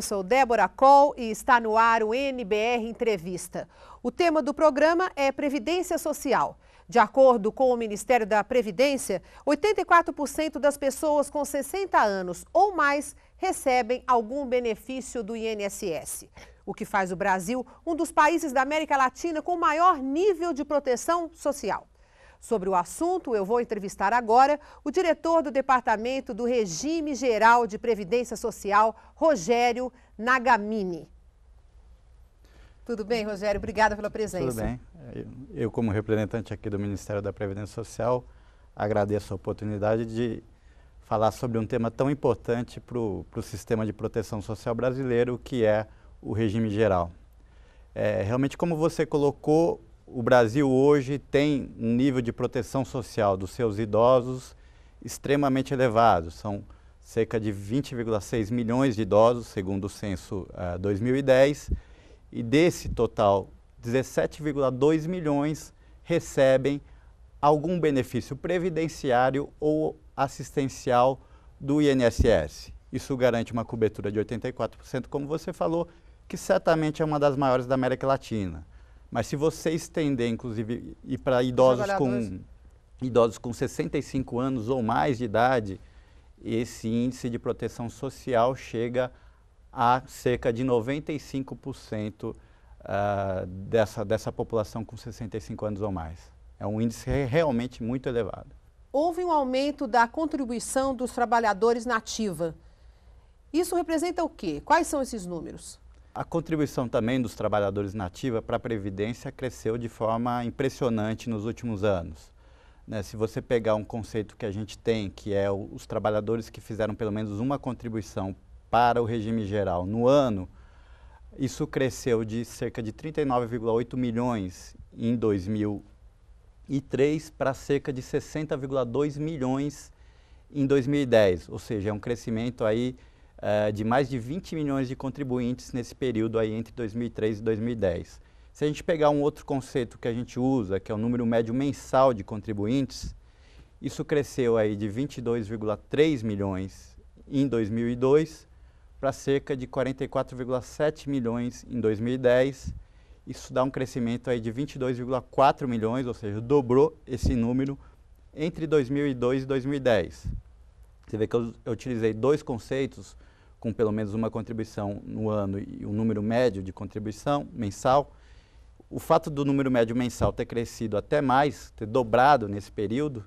Eu sou Débora Col e está no ar o NBR Entrevista. O tema do programa é Previdência Social. De acordo com o Ministério da Previdência, 84% das pessoas com 60 anos ou mais recebem algum benefício do INSS, o que faz o Brasil um dos países da América Latina com maior nível de proteção social. Sobre o assunto, eu vou entrevistar agora o diretor do Departamento do Regime Geral de Previdência Social, Rogério Nagamini. Tudo bem, Rogério? Obrigada pela presença. Tudo bem. Eu, como representante aqui do Ministério da Previdência Social, agradeço a oportunidade de falar sobre um tema tão importante para o sistema de proteção social brasileiro, que é o regime geral. É, realmente, como você colocou, o Brasil hoje tem um nível de proteção social dos seus idosos extremamente elevado. São cerca de 20,6 milhões de idosos, segundo o censo uh, eh, 2010, e desse total, 17,2 milhões recebem algum benefício previdenciário ou assistencial do INSS. Isso garante uma cobertura de 84%, como você falou, que certamente é uma das maiores da América Latina. Mas se você estender, inclusive, e para idosos com, idosos com 65 anos ou mais de idade, esse índice de proteção social chega a cerca de 95% uh, ah, dessa, dessa população com 65 anos ou mais. É um índice realmente muito elevado. Houve um aumento da contribuição dos trabalhadores na ativa. Isso representa o quê? Quais são esses números? A contribuição também dos trabalhadores nativa para a Previdência cresceu de forma impressionante nos últimos anos. Né, se você pegar um conceito que a gente tem, que é o, os trabalhadores que fizeram pelo menos uma contribuição para o regime geral no ano, isso cresceu de cerca de 39,8 milhões em 2003 para cerca de 60,2 milhões em 2010, ou seja, é um crescimento aí uh, de mais de 20 milhões de contribuintes nesse período aí entre 2003 e 2010. Se a gente pegar um outro conceito que a gente usa, que é o número médio mensal de contribuintes, isso cresceu aí de 22,3 milhões em 2002 para cerca de 44,7 milhões em 2010. Isso dá um crescimento aí de 22,4 milhões, ou seja, dobrou esse número entre 2002 e 2010. Você vê que eu, eu utilizei dois conceitos com pelo menos uma contribuição no ano e um número médio de contribuição mensal, o fato do número médio mensal ter crescido até mais, ter dobrado nesse período,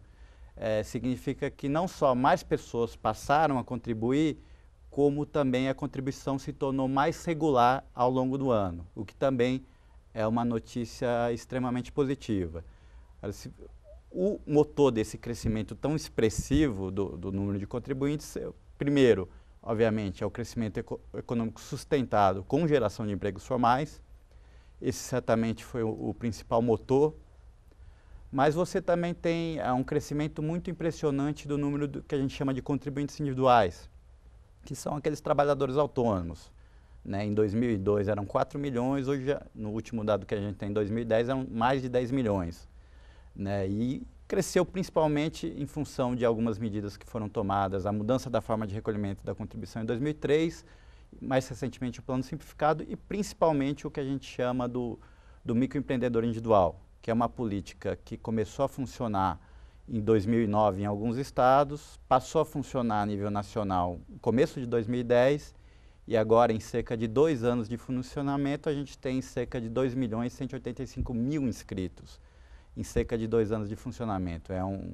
é, significa que não só mais pessoas passaram a contribuir, como também a contribuição se tornou mais regular ao longo do ano, o que também é uma notícia extremamente positiva. O motor desse crescimento tão expressivo do, do número de contribuintes, é, primeiro, obviamente, é o crescimento eco econômico sustentado com geração de empregos formais. Esse certamente foi o, o principal motor. Mas você também tem é, um crescimento muito impressionante do número do, que a gente chama de contribuintes individuais, que são aqueles trabalhadores autônomos. Né? Em 2002 eram 4 milhões, hoje, no último dado que a gente tem, em 2010, eram mais de 10 milhões. Né? E cresceu principalmente em função de algumas medidas que foram tomadas, a mudança da forma de recolhimento da contribuição em 2003, mais recentemente o plano simplificado e principalmente o que a gente chama do, do microempreendedor individual, que é uma política que começou a funcionar em 2009 em alguns estados, passou a funcionar a nível nacional no começo de 2010 e agora em cerca de dois anos de funcionamento a gente tem cerca de 2 milhões e 185 mil inscritos em cerca de dois anos de funcionamento. É um,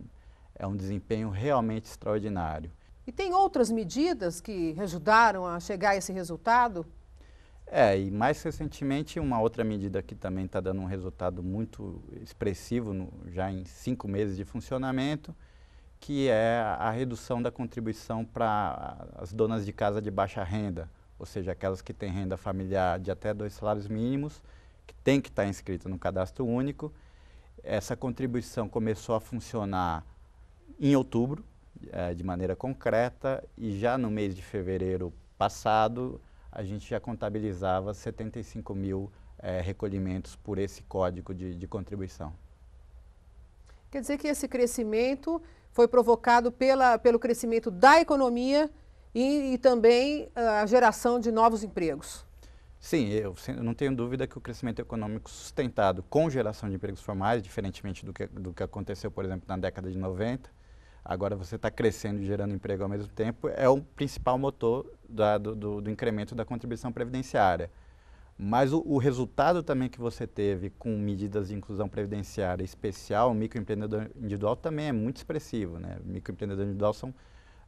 é um desempenho realmente extraordinário. E tem outras medidas que ajudaram a chegar a esse resultado? É, e mais recentemente, uma outra medida que também está dando um resultado muito expressivo, no, já em cinco meses de funcionamento, que é a redução da contribuição para as donas de casa de baixa renda, ou seja, aquelas que têm renda familiar de até dois salários mínimos, que tem que estar tá inscrita no cadastro único essa contribuição começou a funcionar em outubro, é, de maneira concreta, e já no mês de fevereiro passado, a gente já contabilizava 75 mil é, recolhimentos por esse código de, de contribuição. Quer dizer que esse crescimento foi provocado pela, pelo crescimento da economia e, e também ah, a geração de novos empregos. Sim, eu, eu não tenho dúvida que o crescimento econômico sustentado com geração de empregos formais, diferentemente do que, do que aconteceu, por exemplo, na década de 90, agora você está crescendo e gerando emprego ao mesmo tempo, é o principal motor da, do, do, do, incremento da contribuição previdenciária. Mas o, o, resultado também que você teve com medidas de inclusão previdenciária especial, microempreendedor individual também é muito expressivo. Né? Microempreendedor individual são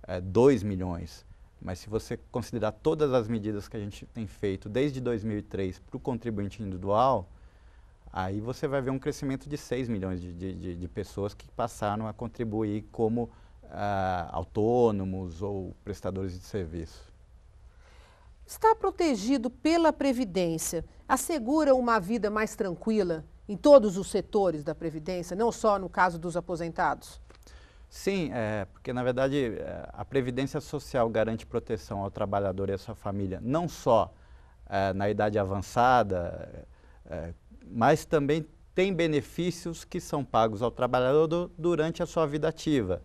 é, eh, 2 milhões. Mas se você considerar todas as medidas que a gente tem feito desde 2003 para o contribuinte individual, aí você vai ver um crescimento de 6 milhões de, de, de pessoas que passaram a contribuir como ah, autônomos ou prestadores de serviço. Está protegido pela Previdência assegura uma vida mais tranquila em todos os setores da Previdência, não só no caso dos aposentados? Sim, é, porque na verdade é, a Previdência Social garante proteção ao trabalhador e à sua família, não só é, na idade avançada, é, mas também tem benefícios que são pagos ao trabalhador do, durante a sua vida ativa.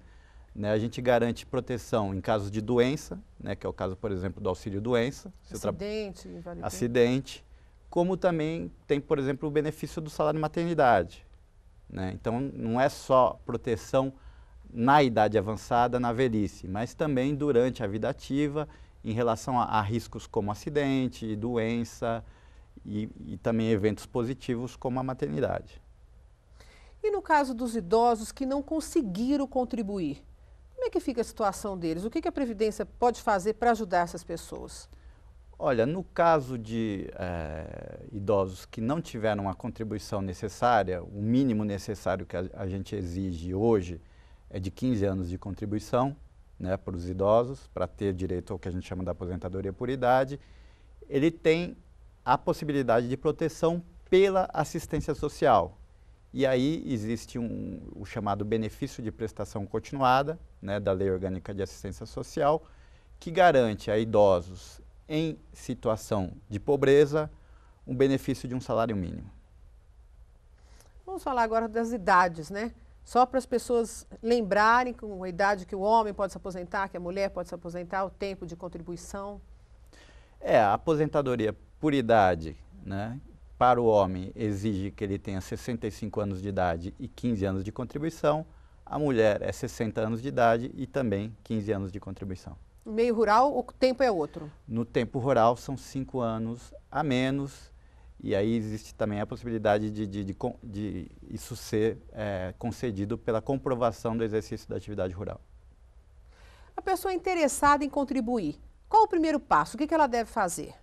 Né, a gente garante proteção em casos de doença, né, que é o caso, por exemplo, do auxílio-doença. Acidente. Vale acidente. Como também tem, por exemplo, o benefício do salário maternidade. Né? Então, não é só proteção na idade avançada, na velhice, mas também durante a vida ativa, em relação a, a riscos como acidente, doença e, e também eventos positivos como a maternidade. E no caso dos idosos que não conseguiram contribuir, como é que fica a situação deles? O que, que a Previdência pode fazer para ajudar essas pessoas? Olha, no caso de eh, idosos que não tiveram a contribuição necessária, o mínimo necessário que a, a gente exige hoje, é de 15 anos de contribuição né, para os idosos, para ter direito ao que a gente chama da aposentadoria por idade, ele tem a possibilidade de proteção pela assistência social. E aí existe um, o chamado benefício de prestação continuada, né, da Lei Orgânica de Assistência Social, que garante a idosos em situação de pobreza um benefício de um salário mínimo. Vamos falar agora das idades, né? só para as pessoas lembrarem com a idade que o homem pode se aposentar, que a mulher pode se aposentar, o tempo de contribuição? É, a aposentadoria por idade, né, para o homem exige que ele tenha 65 anos de idade e 15 anos de contribuição, a mulher é 60 anos de idade e também 15 anos de contribuição. No meio rural, o tempo é outro? No tempo rural, são 5 anos a menos e aí existe também a possibilidade de, de, de, de isso ser é, concedido pela comprovação do exercício da atividade rural. A pessoa interessada em contribuir, qual o primeiro passo? O que, que ela deve fazer?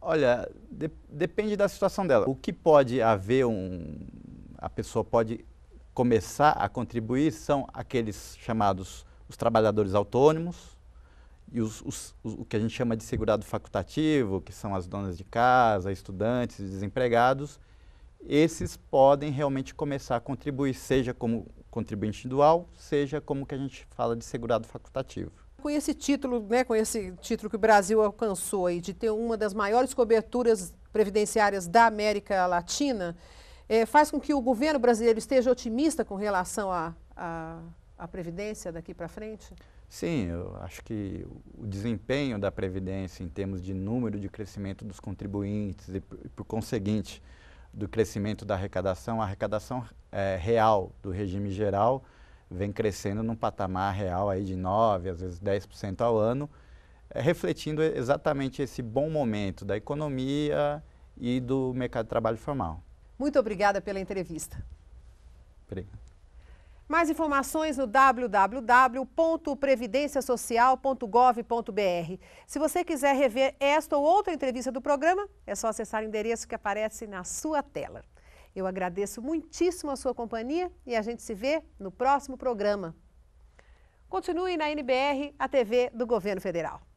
Olha, de, depende da situação dela. O que pode haver um. A pessoa pode começar a contribuir são aqueles chamados os trabalhadores autônomos, e os, os, o que a gente chama de segurado facultativo, que são as donas de casa, estudantes, desempregados, esses podem realmente começar a contribuir, seja como contribuinte individual, seja como que a gente fala de segurado facultativo. Com esse título, né, com esse título que o Brasil alcançou aí, de ter uma das maiores coberturas previdenciárias da América Latina, é, faz com que o governo brasileiro esteja otimista com relação à Previdência daqui para frente? Sim, eu acho que o desempenho da Previdência em termos de número de crescimento dos contribuintes e, por conseguinte, do crescimento da arrecadação, a arrecadação é, real do regime geral vem crescendo num patamar real aí de 9%, às vezes 10% ao ano, é, refletindo exatamente esse bom momento da economia e do mercado de trabalho formal. Muito obrigada pela entrevista. Obrigado. Mais informações no www.previdenciasocial.gov.br. Se você quiser rever esta ou outra entrevista do programa, é só acessar o endereço que aparece na sua tela. Eu agradeço muitíssimo a sua companhia e a gente se vê no próximo programa. Continue na NBR, a TV do Governo Federal.